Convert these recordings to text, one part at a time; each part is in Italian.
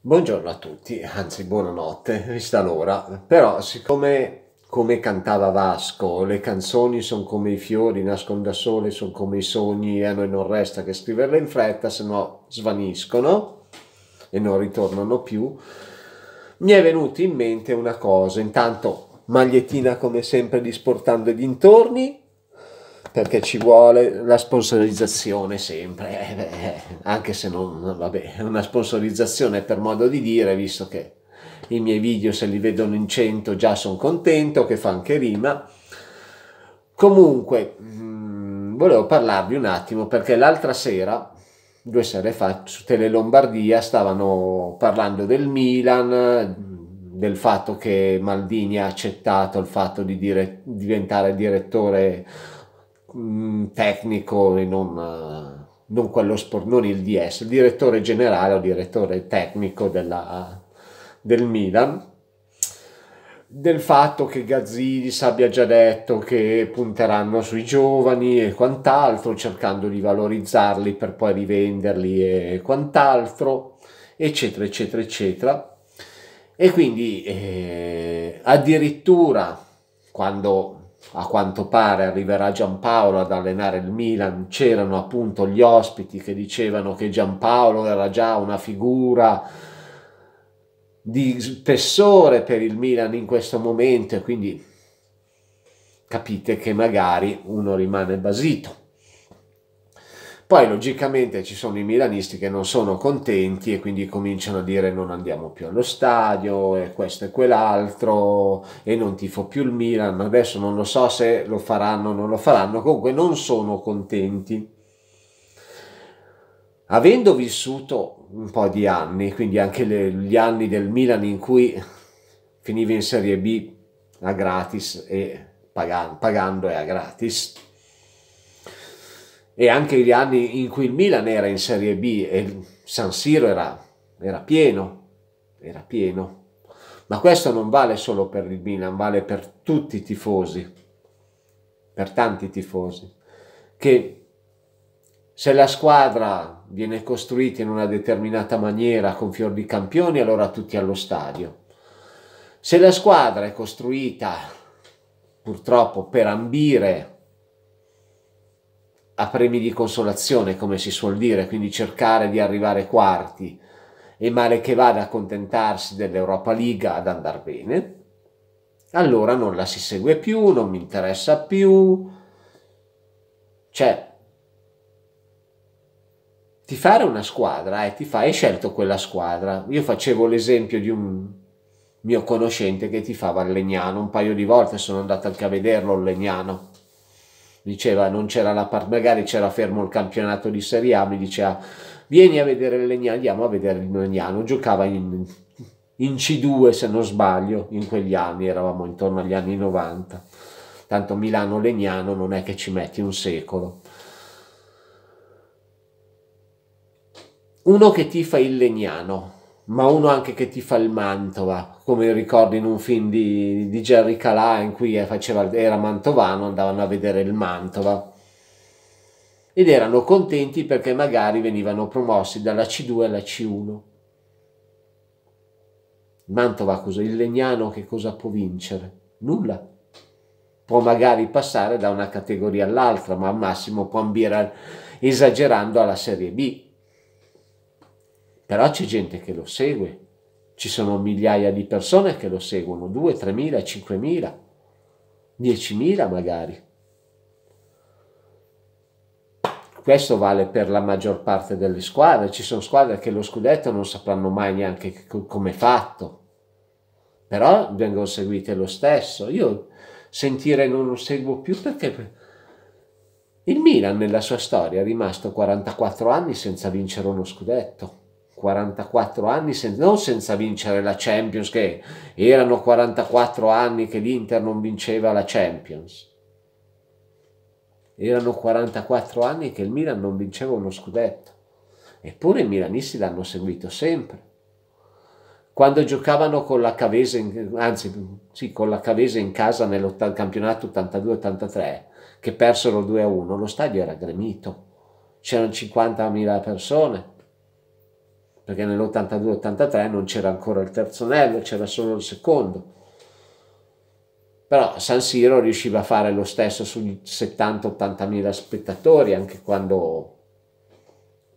Buongiorno a tutti, anzi buonanotte, vista l'ora, però siccome come cantava Vasco, le canzoni sono come i fiori, nascono da sole, sono come i sogni e a noi non resta che scriverle in fretta, se no svaniscono e non ritornano più, mi è venuta in mente una cosa, intanto magliettina come sempre di Sportando e dintorni, perché ci vuole la sponsorizzazione sempre, eh beh, eh, anche se non, vabbè, una sponsorizzazione per modo di dire, visto che i miei video se li vedono in 100 già sono contento, che fa anche rima. Comunque, mh, mm, volevo parlarvi un attimo perché l'altra sera, due sere fa, su Tele Lombardia stavano parlando del Milan, del fatto che Maldini ha accettato il fatto di dire, diventare direttore Mm, tecnico e non, eh, non quello sport, non il DS, il direttore generale o direttore tecnico della, del Milan del fatto che Gazzidis abbia già detto che punteranno sui giovani e quant'altro, cercando di valorizzarli per poi rivenderli e quant'altro, eccetera, eccetera, eccetera. E quindi eh, addirittura quando a quanto pare arriverà Giampaolo ad allenare il Milan, c'erano appunto gli ospiti che dicevano che Giampaolo era già una figura di spessore per il Milan in questo momento e quindi capite che magari uno rimane basito. Poi logicamente ci sono i milanisti che non sono contenti e quindi cominciano a dire non andiamo più allo stadio e questo e quell'altro e non tifo più il Milan. Adesso non lo so se lo faranno o non lo faranno, comunque non sono contenti. Avendo vissuto un po' di anni, quindi anche le, gli anni del Milan in cui finiva in Serie B a gratis e pagando, pagando e a gratis, e anche gli anni in cui il Milan era in Serie B e San Siro era, era pieno, era pieno. Ma questo non vale solo per il Milan, vale per tutti i tifosi, per tanti tifosi, che se la squadra viene costruita in una determinata maniera con fior di campioni, allora tutti allo stadio. Se la squadra è costruita purtroppo per ambire a premi di consolazione, come si suol dire, quindi cercare di arrivare quarti e male che vada a contentarsi dell'Europa League ad andare bene, allora non la si segue più, non mi interessa più. Cioè, ti fare una squadra e eh, ti fa, hai scelto quella squadra. Io facevo l'esempio di un mio conoscente che ti fava il Legnano, un paio di volte sono andato anche a vederlo il Legnano diceva non c'era la parte, magari c'era fermo il campionato di Serie A, mi diceva vieni a vedere il Legnano, andiamo a vedere il Legnano, giocava in, in C2 se non sbaglio, in quegli anni, eravamo intorno agli anni 90, tanto Milano-Legnano non è che ci metti un secolo. Uno che tifa il Legnano, ma uno anche che ti fa il Mantova, come ricordi in un film di, di Jerry Calà in cui eh, faceva, era mantovano, andavano a vedere il Mantova ed erano contenti perché magari venivano promossi dalla C2 alla C1. Mantova cosa? Il Legnano che cosa può vincere? Nulla. Può magari passare da una categoria all'altra, ma al massimo può ambire esagerando alla Serie B però c'è gente che lo segue, ci sono migliaia di persone che lo seguono, 2, 3 mila, 5 mila, 10 mila magari. Questo vale per la maggior parte delle squadre, ci sono squadre che lo scudetto non sapranno mai neanche come è fatto, però vengono seguite lo stesso. Io sentire non lo seguo più perché il Milan nella sua storia è rimasto 44 anni senza vincere uno scudetto 44 anni, sen non senza vincere la Champions, che erano 44 anni che l'Inter non vinceva la Champions. Erano 44 anni che il Milan non vinceva uno scudetto. Eppure i milanisti l'hanno seguito sempre. Quando giocavano con la Cavese, in, anzi, sì, con la Cavese in casa nel campionato 82-83, che persero 2-1, lo stadio era gremito. C'erano 50.000 persone perché nell'82-83 non c'era ancora il terzo anello, c'era solo il secondo. Però San Siro riusciva a fare lo stesso sugli 70-80 mila spettatori, anche quando...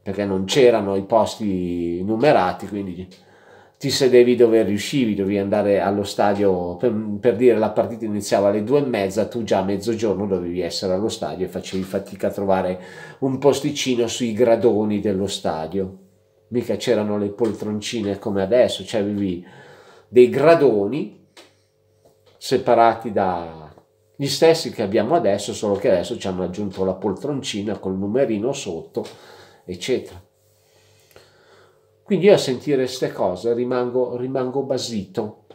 perché non c'erano i posti numerati, quindi ti sedevi dove riuscivi, dovevi andare allo stadio, per, per dire la partita iniziava alle due e mezza, tu già a mezzogiorno dovevi essere allo stadio e facevi fatica a trovare un posticino sui gradoni dello stadio mica c'erano le poltroncine come adesso, cioè avevi dei gradoni separati dagli stessi che abbiamo adesso, solo che adesso ci hanno aggiunto la poltroncina col numerino sotto, eccetera. Quindi io a sentire queste cose rimango, rimango basito,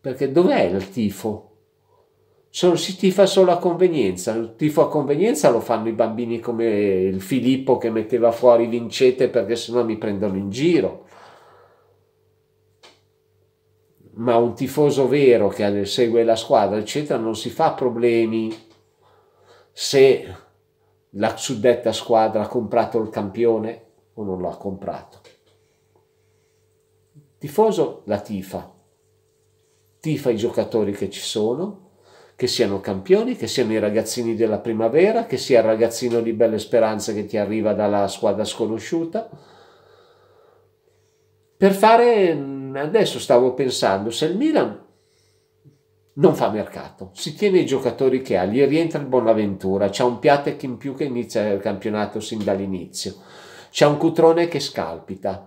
perché dov'è il tifo? sono, si tifa solo a convenienza. Il tifo a convenienza lo fanno i bambini come il Filippo che metteva fuori vincete perché sennò mi prendono in giro. Ma un tifoso vero che segue la squadra, eccetera, non si fa problemi se la suddetta squadra ha comprato il campione o non l'ha comprato. Tifoso la tifa, tifa i giocatori che ci sono, che siano campioni, che siano i ragazzini della primavera, che sia il ragazzino di Belle Speranze che ti arriva dalla squadra sconosciuta. Per fare, adesso stavo pensando, se il Milan non fa mercato, si tiene i giocatori che ha, gli rientra il Bonaventura, c'è un Piatek in più che inizia il campionato sin dall'inizio, c'è un Cutrone che scalpita,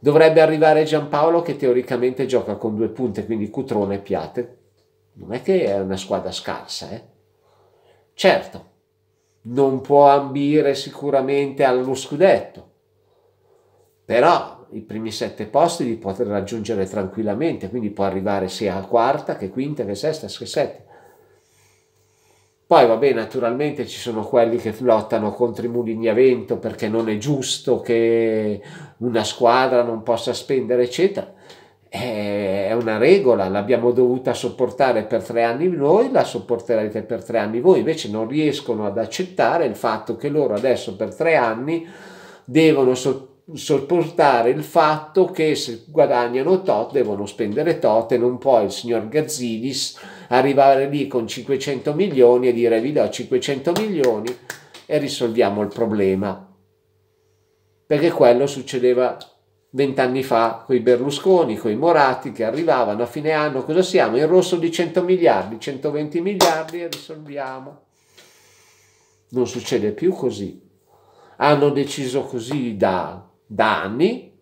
dovrebbe arrivare Giampaolo che teoricamente gioca con due punte, quindi Cutrone e Piatek, non è che è una squadra scarsa, eh? Certo, non può ambire sicuramente allo scudetto, però i primi sette posti li può raggiungere tranquillamente, quindi può arrivare sia a quarta che quinta che sesta che sette. Poi vabbè, naturalmente ci sono quelli che lottano contro i mulini a vento perché non è giusto che una squadra non possa spendere, eccetera. Eh, una regola, l'abbiamo dovuta sopportare per tre anni noi, la sopporterete per tre anni voi, invece non riescono ad accettare il fatto che loro adesso per tre anni devono sopportare il fatto che se guadagnano tot devono spendere tot e non può il signor Gazzidis arrivare lì con 500 milioni e dire vi do 500 milioni e risolviamo il problema. Perché quello succedeva vent'anni fa con i Berlusconi, con i Morati che arrivavano a fine anno, cosa siamo? In rosso di 100 miliardi, 120 miliardi e risolviamo. Non succede più così. Hanno deciso così da, da anni,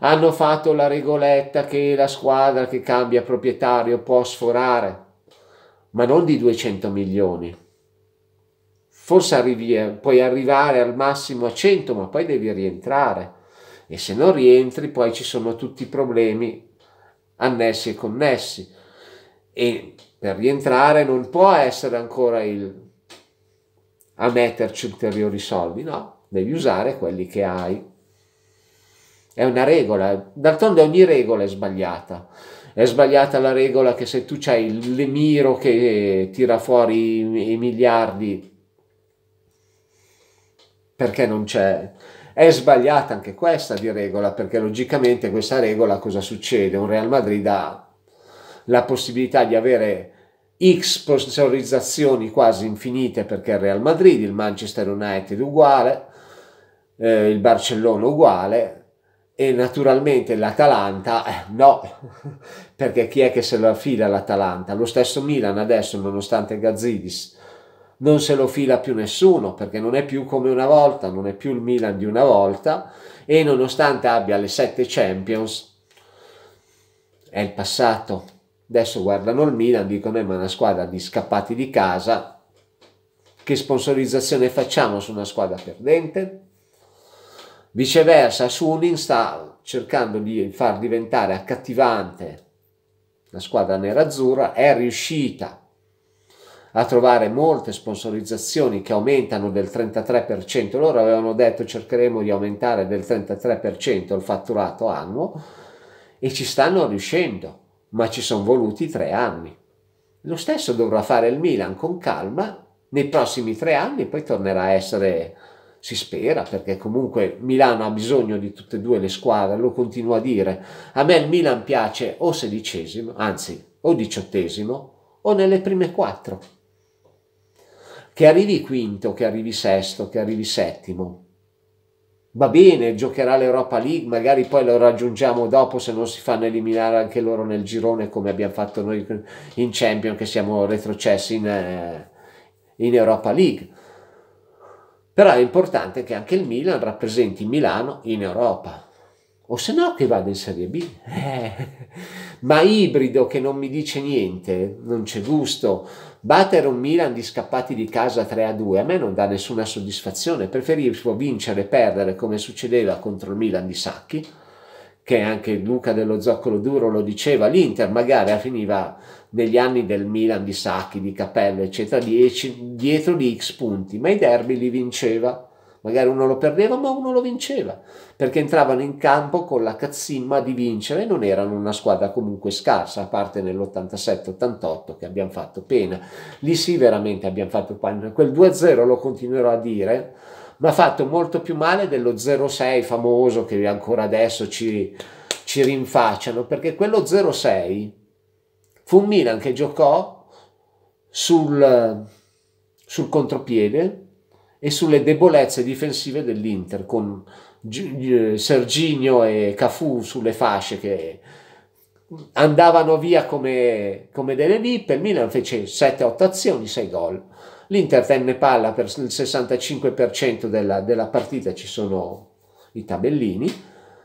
hanno fatto la regoletta che la squadra che cambia proprietario può sforare, ma non di 200 milioni. Forse arrivi, puoi arrivare al massimo a 100, ma poi devi rientrare e se non rientri poi ci sono tutti i problemi annessi e connessi e per rientrare non può essere ancora il a metterci ulteriori soldi, no, devi usare quelli che hai. È una regola, d'altronde ogni regola è sbagliata. È sbagliata la regola che se tu il l'emiro che tira fuori i, i miliardi, perché non c'è è sbagliata anche questa di regola, perché logicamente questa regola cosa succede? Un Real Madrid ha la possibilità di avere X sponsorizzazioni quasi infinite perché il Real Madrid, il Manchester United uguale, eh, il Barcellona uguale e naturalmente l'Atalanta eh, no, perché chi è che se lo affida all'Atalanta? Lo stesso Milan adesso nonostante Gazzidis non se lo fila più nessuno perché non è più come una volta, non è più il Milan di una volta e nonostante abbia le sette Champions è il passato. Adesso guardano il Milan, dicono eh, è una squadra di scappati di casa, che sponsorizzazione facciamo su una squadra perdente? Viceversa, Suning sta cercando di far diventare accattivante la squadra nerazzurra, è riuscita a trovare molte sponsorizzazioni che aumentano del 33%, loro avevano detto cercheremo di aumentare del 33% il fatturato annuo e ci stanno riuscendo, ma ci sono voluti tre anni. Lo stesso dovrà fare il Milan con calma nei prossimi tre anni, poi tornerà a essere, si spera, perché comunque Milano ha bisogno di tutte e due le squadre, lo continuo a dire. A me il Milan piace o sedicesimo, anzi o diciottesimo, o nelle prime quattro che arrivi quinto, che arrivi sesto, che arrivi settimo. Va bene, giocherà l'Europa League, magari poi lo raggiungiamo dopo se non si fanno eliminare anche loro nel girone come abbiamo fatto noi in Champions che siamo retrocessi in, eh, in Europa League. Però è importante che anche il Milan rappresenti Milano in Europa o se no che vada in Serie B. Eh. Ma ibrido che non mi dice niente, non c'è gusto. Battere un Milan di scappati di casa 3-2 a a me non dà nessuna soddisfazione, preferisco vincere e perdere come succedeva contro il Milan di Sacchi, che anche Luca dello Zoccolo Duro lo diceva, l'Inter magari finiva negli anni del Milan di Sacchi, di Cappello, eccetera, 10, dietro di X punti, ma i derby li vinceva magari uno lo perdeva ma uno lo vinceva, perché entravano in campo con la cazzimma di vincere, non erano una squadra comunque scarsa, a parte nell'87-88 che abbiamo fatto pena. Lì sì veramente abbiamo fatto pena, quel 2-0 lo continuerò a dire, mi ha fatto molto più male dello 0-6 famoso che ancora adesso ci, ci rinfacciano, perché quello 0-6 fu un Milan che giocò sul, sul contropiede e sulle debolezze difensive dell'Inter con Serginio e Cafu sulle fasce che andavano via come, come delle nippe, il Milan fece 7-8 azioni, 6 gol. L'Inter tenne palla per il 65% della, della partita, ci sono i tabellini,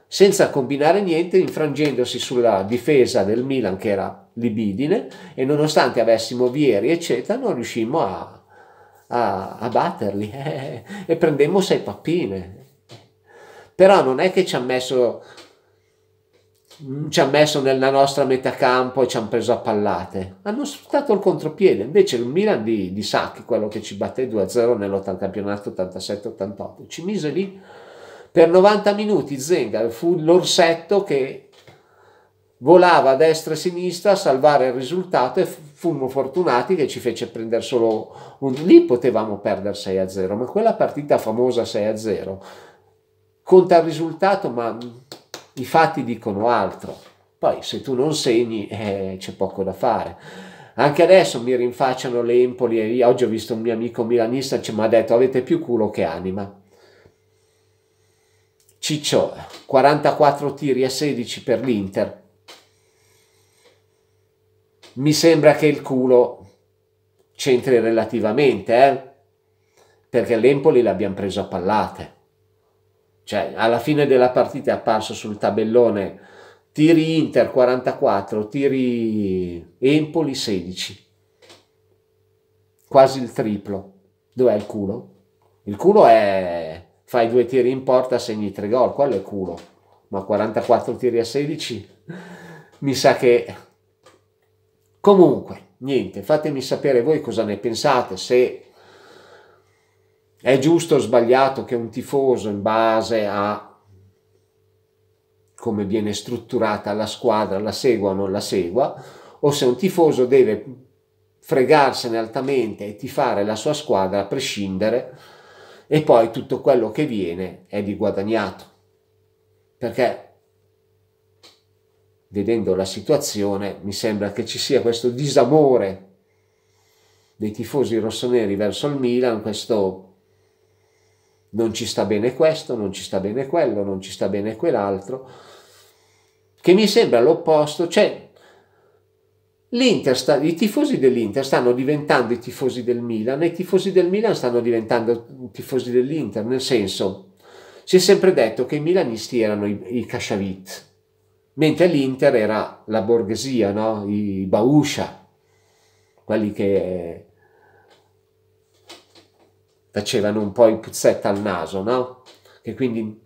senza combinare niente, infrangendosi sulla difesa del Milan che era libidine e nonostante avessimo Vieri eccetera non riuscimmo a, a, a batterli eh, e prendemmo sei pappine. Però non è che ci ha messo ci ha messo nella nostra metacampo e ci hanno preso a pallate. Hanno sfruttato il contropiede. Invece il Milan di, di Sacchi, quello che ci batté 2-0 nel campionato 87-88, ci mise lì per 90 minuti Zenga. Fu l'orsetto che volava a destra e a sinistra a salvare il risultato e fummo fortunati che ci fece prendere solo un... Lì potevamo perdere 6 a 0, ma quella partita famosa 6 a 0 conta il risultato, ma i fatti dicono altro. Poi se tu non segni eh, c'è poco da fare. Anche adesso mi rinfacciano le Empoli oggi ho visto un mio amico milanista che mi ha detto avete più culo che anima. Ciccio, 44 tiri a 16 per l'Inter, mi sembra che il culo c'entri relativamente, eh? perché l'Empoli l'abbiamo preso a pallate. Cioè, alla fine della partita è apparso sul tabellone tiri Inter 44, tiri Empoli 16. Quasi il triplo. Dov'è il culo? Il culo è fai due tiri in porta, segni tre gol, quello è culo. Ma 44 tiri a 16 mi sa che Comunque, niente, fatemi sapere voi cosa ne pensate, se è giusto o sbagliato che un tifoso in base a come viene strutturata la squadra, la segua o non la segua, o se un tifoso deve fregarsene altamente e tifare la sua squadra a prescindere e poi tutto quello che viene è di guadagnato. Perché vedendo la situazione, mi sembra che ci sia questo disamore dei tifosi rossoneri verso il Milan, questo non ci sta bene questo, non ci sta bene quello, non ci sta bene quell'altro, che mi sembra l'opposto, cioè l'Inter sta, i tifosi dell'Inter stanno diventando i tifosi del Milan e i tifosi del Milan stanno diventando i tifosi dell'Inter, nel senso si è sempre detto che i milanisti erano i, i casciavit, mentre l'Inter era la borghesia, no? i Bauscia, quelli che facevano un po' il puzzetto al naso, no? Che quindi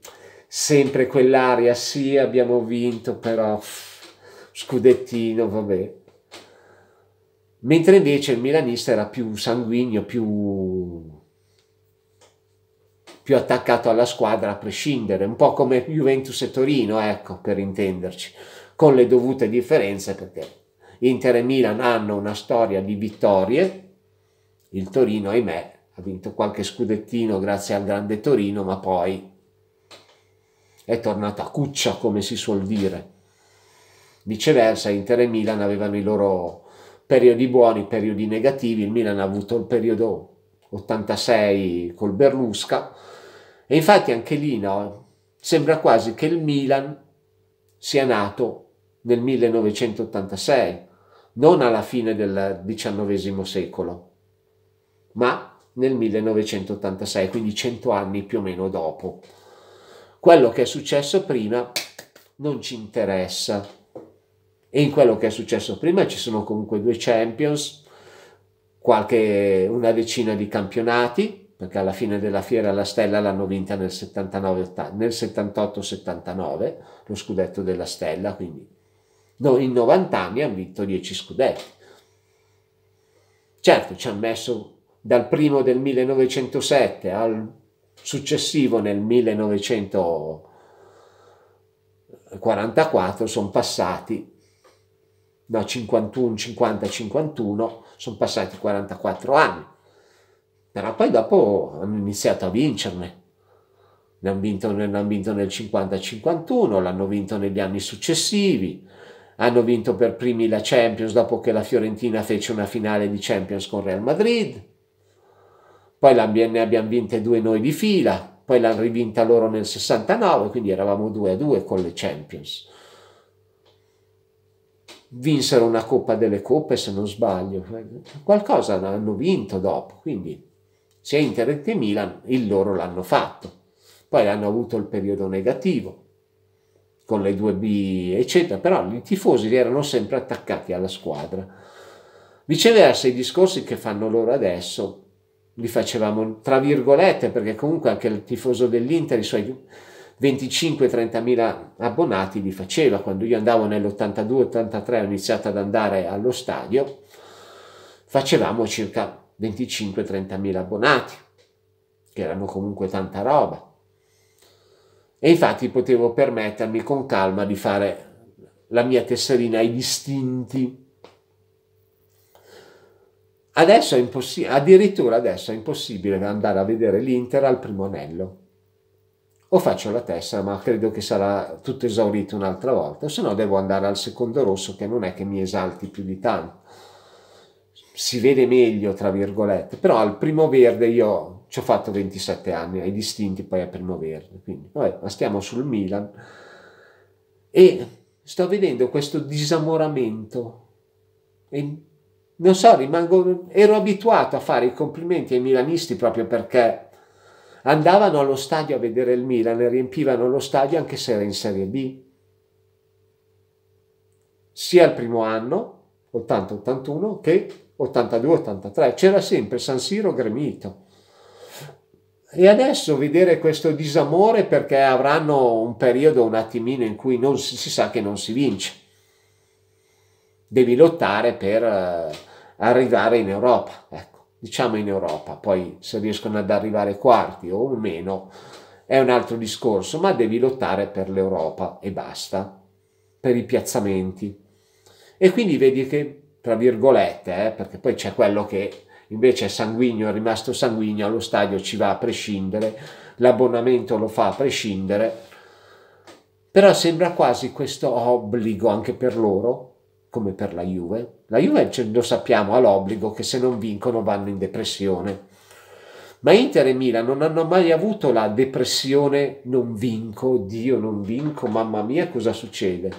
sempre quell'aria, sì, abbiamo vinto, però pff, scudettino, vabbè. Mentre invece il milanista era più sanguigno, più più attaccato alla squadra a prescindere, un po' come Juventus e Torino, ecco, per intenderci, con le dovute differenze perché Inter e Milan hanno una storia di vittorie, il Torino, ahimè, ha vinto qualche scudettino grazie al grande Torino, ma poi è tornato a cuccia, come si suol dire. Viceversa, Inter e Milan avevano i loro periodi buoni, periodi negativi, il Milan ha avuto il periodo 86 col Berlusca, e infatti anche lì no, sembra quasi che il Milan sia nato nel 1986, non alla fine del XIX secolo, ma nel 1986, quindi cento anni più o meno dopo. Quello che è successo prima non ci interessa. E in quello che è successo prima ci sono comunque due Champions, qualche, una decina di campionati, perché alla fine della fiera la Stella l'hanno vinta nel 78-79, lo scudetto della Stella, quindi no, in 90 anni hanno vinto 10 scudetti. Certo, ci hanno messo dal primo del 1907 al successivo nel 1944 sono passati, no 51, 50, 51, sono passati 44 anni però poi dopo hanno iniziato a vincerne. Ne hanno vinto, ne hanno vinto nel 50-51, l'hanno vinto negli anni successivi, hanno vinto per primi la Champions dopo che la Fiorentina fece una finale di Champions con Real Madrid, poi ne abbiamo vinte due noi di fila, poi l'hanno rivinta loro nel 69, quindi eravamo 2 a 2 con le Champions. Vinsero una Coppa delle Coppe, se non sbaglio, qualcosa hanno vinto dopo, quindi sia Inter che Milan, il loro l'hanno fatto. Poi hanno avuto il periodo negativo con le 2B, eccetera, però i tifosi erano sempre attaccati alla squadra. Viceversa, i discorsi che fanno loro adesso li facevamo tra virgolette, perché comunque anche il tifoso dell'Inter i suoi 25-30 mila abbonati li faceva. Quando io andavo nell'82-83, ho iniziato ad andare allo stadio, facevamo circa 25-30 mila abbonati, che erano comunque tanta roba. E infatti potevo permettermi con calma di fare la mia tesserina ai distinti. Adesso è impossibile, addirittura adesso è impossibile andare a vedere l'Inter al primo anello. O faccio la testa, ma credo che sarà tutto esaurito un'altra volta, se no devo andare al secondo rosso che non è che mi esalti più di tanto si vede meglio, tra virgolette, però al primo verde io ci ho fatto 27 anni, ai distinti poi al primo verde, quindi vabbè, ma stiamo sul Milan e sto vedendo questo disamoramento e non so, rimango, ero abituato a fare i complimenti ai milanisti proprio perché andavano allo stadio a vedere il Milan e riempivano lo stadio anche se era in Serie B. Sia il primo anno, 80-81, che 82-83, c'era sempre San Siro gremito. E adesso vedere questo disamore perché avranno un periodo un attimino in cui non si, si sa che non si vince. Devi lottare per eh, arrivare in Europa, ecco, diciamo in Europa, poi se riescono ad arrivare quarti o meno è un altro discorso, ma devi lottare per l'Europa e basta, per i piazzamenti. E quindi vedi che tra virgolette, eh, perché poi c'è quello che invece è sanguigno, è rimasto sanguigno, allo stadio ci va a prescindere, l'abbonamento lo fa a prescindere, però sembra quasi questo obbligo anche per loro, come per la Juve. La Juve lo sappiamo ha l'obbligo che se non vincono vanno in depressione. Ma Inter e Milan non hanno mai avuto la depressione non vinco, Dio non vinco, mamma mia cosa succede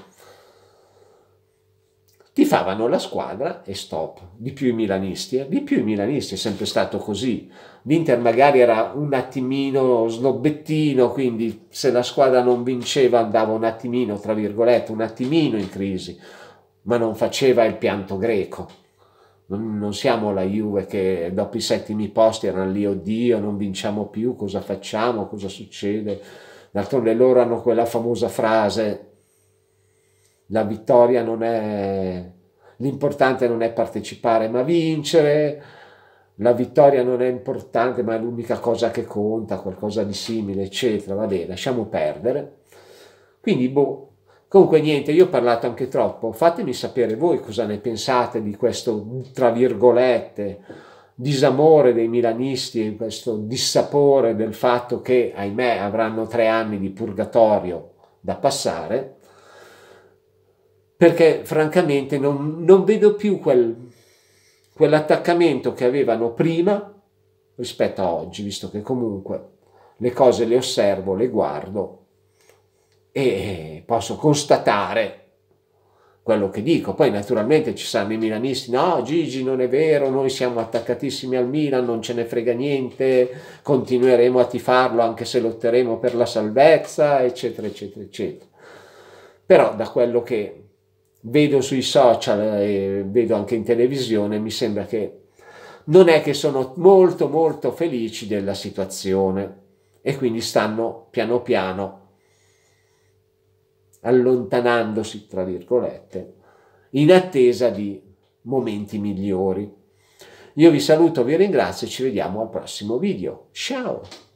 tifavano la squadra e stop, di più i milanisti, eh? di più i milanisti è sempre stato così. L'Inter magari era un attimino snobbettino, quindi se la squadra non vinceva andava un attimino, tra virgolette, un attimino in crisi, ma non faceva il pianto greco. Non, non siamo la Juve che dopo i settimi posti erano lì, oddio, non vinciamo più, cosa facciamo, cosa succede? D'altronde loro hanno quella famosa frase, la vittoria non è L'importante non è partecipare ma vincere, la vittoria non è importante ma è l'unica cosa che conta, qualcosa di simile, eccetera. Vabbè, lasciamo perdere. Quindi, boh, Comunque niente, io ho parlato anche troppo, fatemi sapere voi cosa ne pensate di questo, tra virgolette, disamore dei milanisti, e questo dissapore del fatto che, ahimè, avranno tre anni di purgatorio da passare perché francamente non, non vedo più quel, quell'attaccamento che avevano prima rispetto a oggi, visto che comunque le cose le osservo, le guardo e posso constatare quello che dico. Poi naturalmente ci saranno i milanisti, no Gigi non è vero, noi siamo attaccatissimi al Milan, non ce ne frega niente, continueremo a tifarlo anche se lotteremo per la salvezza, eccetera, eccetera, eccetera. Però da quello che vedo sui social e vedo anche in televisione, mi sembra che non è che sono molto molto felici della situazione e quindi stanno piano piano allontanandosi, tra virgolette, in attesa di momenti migliori. Io vi saluto, vi ringrazio e ci vediamo al prossimo video. Ciao!